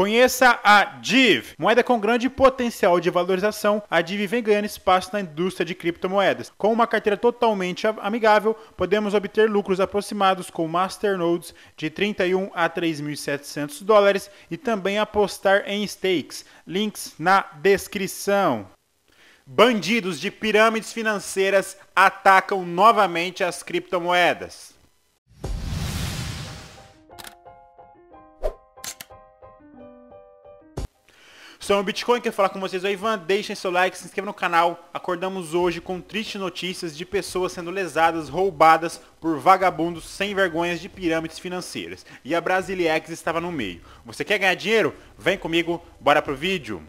Conheça a DIV, moeda com grande potencial de valorização. A DIV vem ganhando espaço na indústria de criptomoedas. Com uma carteira totalmente amigável, podemos obter lucros aproximados com masternodes de 31 a 3.700 dólares e também apostar em stakes. Links na descrição. Bandidos de pirâmides financeiras atacam novamente as criptomoedas. o Bitcoin. Quero falar com vocês. Oi, Ivan. Deixem seu like, se inscreva no canal. Acordamos hoje com tristes notícias de pessoas sendo lesadas, roubadas por vagabundos sem vergonhas de pirâmides financeiras. E a Brasilex estava no meio. Você quer ganhar dinheiro? Vem comigo, bora pro vídeo.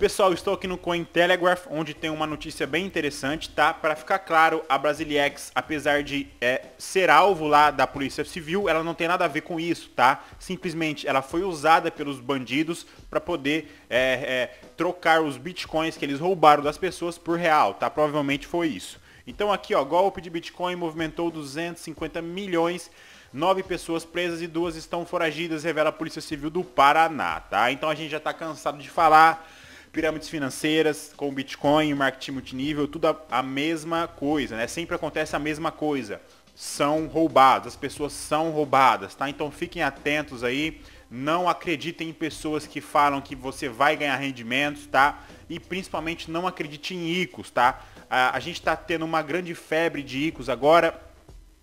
Pessoal, estou aqui no Cointelegraph, onde tem uma notícia bem interessante, tá? Para ficar claro, a Brasilex, apesar de é, ser alvo lá da Polícia Civil, ela não tem nada a ver com isso, tá? Simplesmente, ela foi usada pelos bandidos para poder é, é, trocar os bitcoins que eles roubaram das pessoas por real, tá? Provavelmente foi isso. Então aqui, ó, golpe de Bitcoin movimentou 250 milhões Nove pessoas presas e duas estão foragidas, revela a Polícia Civil do Paraná, tá? Então a gente já tá cansado de falar pirâmides financeiras, com Bitcoin, marketing multinível, tudo a, a mesma coisa, né? Sempre acontece a mesma coisa. São roubados, as pessoas são roubadas, tá? Então fiquem atentos aí, não acreditem em pessoas que falam que você vai ganhar rendimentos, tá? E principalmente não acredite em ICOs, tá? A, a gente está tendo uma grande febre de ICOs agora,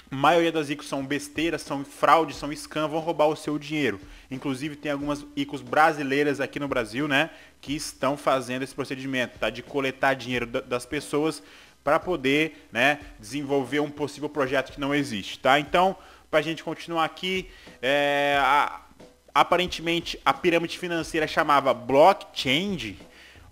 a maioria das ICOs são besteiras, são fraude, são scam, vão roubar o seu dinheiro. Inclusive tem algumas ICOs brasileiras aqui no Brasil, né, que estão fazendo esse procedimento, tá? De coletar dinheiro das pessoas para poder, né, desenvolver um possível projeto que não existe, tá? Então, para a gente continuar aqui, é, a, aparentemente a pirâmide financeira chamava blockchain,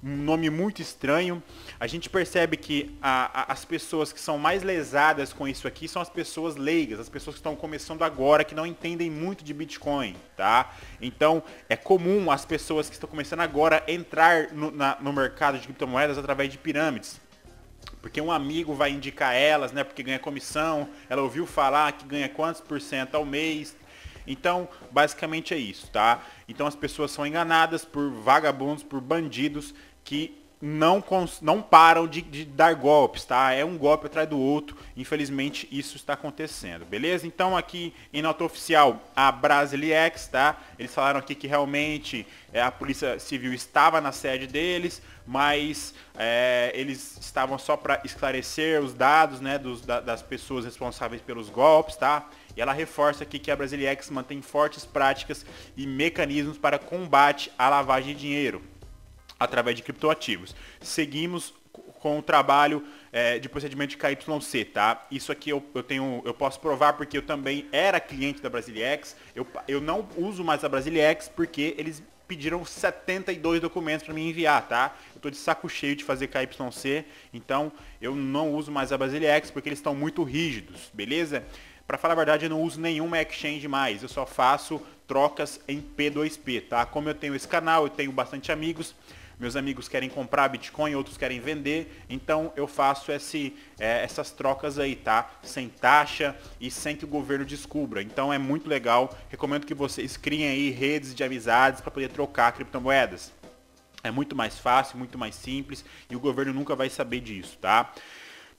um nome muito estranho. A gente percebe que a, a, as pessoas que são mais lesadas com isso aqui são as pessoas leigas, as pessoas que estão começando agora, que não entendem muito de Bitcoin, tá? Então, é comum as pessoas que estão começando agora entrar no, na, no mercado de criptomoedas através de pirâmides porque um amigo vai indicar elas, né? Porque ganha comissão, ela ouviu falar que ganha quantos por cento ao mês. Então, basicamente é isso, tá? Então as pessoas são enganadas por vagabundos, por bandidos que não, não param de, de, dar golpes, tá? É um golpe atrás do outro. Infelizmente, isso está acontecendo, beleza? Então, aqui em nota oficial, a Brasiliex, tá? Eles falaram aqui que realmente é, a Polícia Civil estava na sede deles, mas é, eles estavam só para esclarecer os dados, né? Dos, da, das pessoas responsáveis pelos golpes, tá? E ela reforça aqui que a Brasiliex mantém fortes práticas e mecanismos para combate à lavagem de dinheiro através de criptoativos. Seguimos com o trabalho é, de procedimento de KYC, tá? Isso aqui eu, eu, tenho, eu posso provar porque eu também era cliente da Brasilex. Eu, eu não uso mais a Brasilex porque eles pediram 72 documentos para me enviar, tá? Eu tô de saco cheio de fazer KYC, então eu não uso mais a Brasilex porque eles estão muito rígidos, beleza? Para falar a verdade, eu não uso nenhuma exchange mais, eu só faço trocas em P2P, tá? Como eu tenho esse canal, eu tenho bastante amigos, meus amigos querem comprar Bitcoin, outros querem vender, então eu faço esse, é, essas trocas aí, tá? Sem taxa e sem que o governo descubra. Então é muito legal, recomendo que vocês criem aí redes de amizades para poder trocar criptomoedas. É muito mais fácil, muito mais simples e o governo nunca vai saber disso, tá?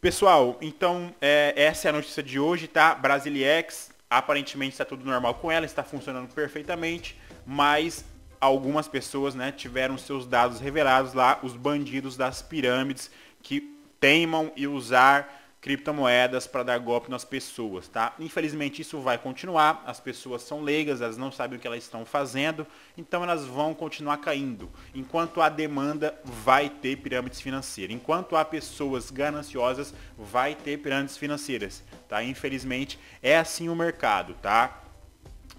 Pessoal, então é, essa é a notícia de hoje, tá? Brasiliex, aparentemente está tudo normal com ela, está funcionando perfeitamente, mas algumas pessoas né, tiveram seus dados revelados lá, os bandidos das pirâmides que teimam e usar criptomoedas para dar golpe nas pessoas, tá? Infelizmente isso vai continuar, as pessoas são leigas, elas não sabem o que elas estão fazendo, então elas vão continuar caindo. Enquanto há demanda, vai ter pirâmides financeiras. Enquanto há pessoas gananciosas, vai ter pirâmides financeiras, tá? Infelizmente é assim o mercado, tá?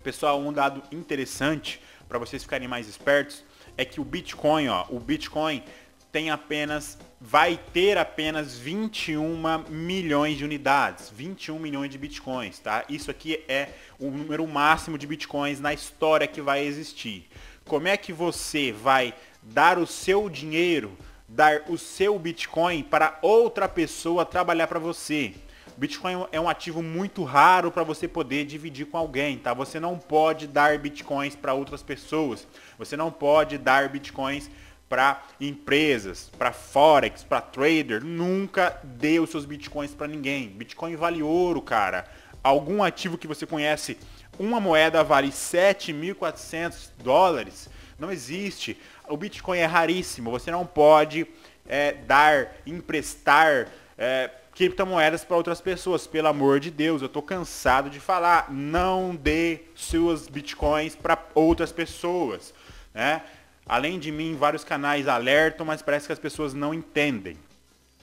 Pessoal, um dado interessante para vocês ficarem mais espertos, é que o Bitcoin, ó, o Bitcoin tem apenas, vai ter apenas 21 milhões de unidades, 21 milhões de bitcoins, tá? Isso aqui é o número máximo de bitcoins na história que vai existir. Como é que você vai dar o seu dinheiro, dar o seu bitcoin para outra pessoa trabalhar para você? Bitcoin é, é um ativo muito raro para você poder dividir com alguém, tá? Você não pode dar bitcoins para outras pessoas. Você não pode dar bitcoins para empresas, para forex, para trader. Nunca dê os seus bitcoins para ninguém. Bitcoin vale ouro, cara. Algum ativo que você conhece, uma moeda vale 7.400 dólares. Não existe. O Bitcoin é raríssimo. Você não pode é, dar, emprestar, é, criptomoedas para outras pessoas. Pelo amor de Deus, eu tô cansado de falar. Não dê suas bitcoins para outras pessoas. Né? Além de mim, vários canais alertam, mas parece que as pessoas não entendem.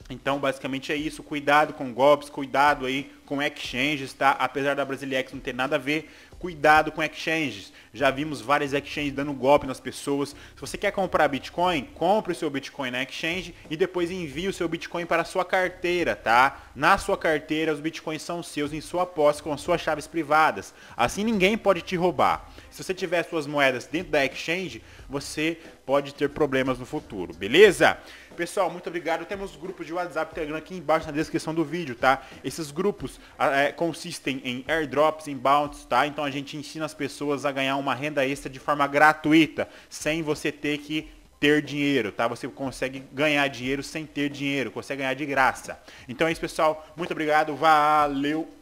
Então, basicamente é isso. Cuidado com golpes, cuidado aí com exchanges, tá? Apesar da Brasilex não ter nada a ver, cuidado com exchanges. Já vimos várias exchanges dando golpe nas pessoas. Se você quer comprar Bitcoin, compre o seu Bitcoin na exchange e depois envie o seu Bitcoin para a sua carteira, tá? Na sua carteira, os Bitcoins são seus em sua posse com as suas chaves privadas. Assim ninguém pode te roubar. Se você tiver suas moedas dentro da exchange, você pode ter problemas no futuro, beleza? Pessoal, muito obrigado. Temos grupos de WhatsApp e Telegram aqui embaixo na descrição do vídeo, tá? Esses grupos é, consistem em airdrops, em bounties, tá? Então a gente ensina as pessoas a ganhar uma renda extra de forma gratuita, sem você ter que ter dinheiro, tá? Você consegue ganhar dinheiro sem ter dinheiro, consegue ganhar de graça. Então é isso, pessoal. Muito obrigado. Valeu.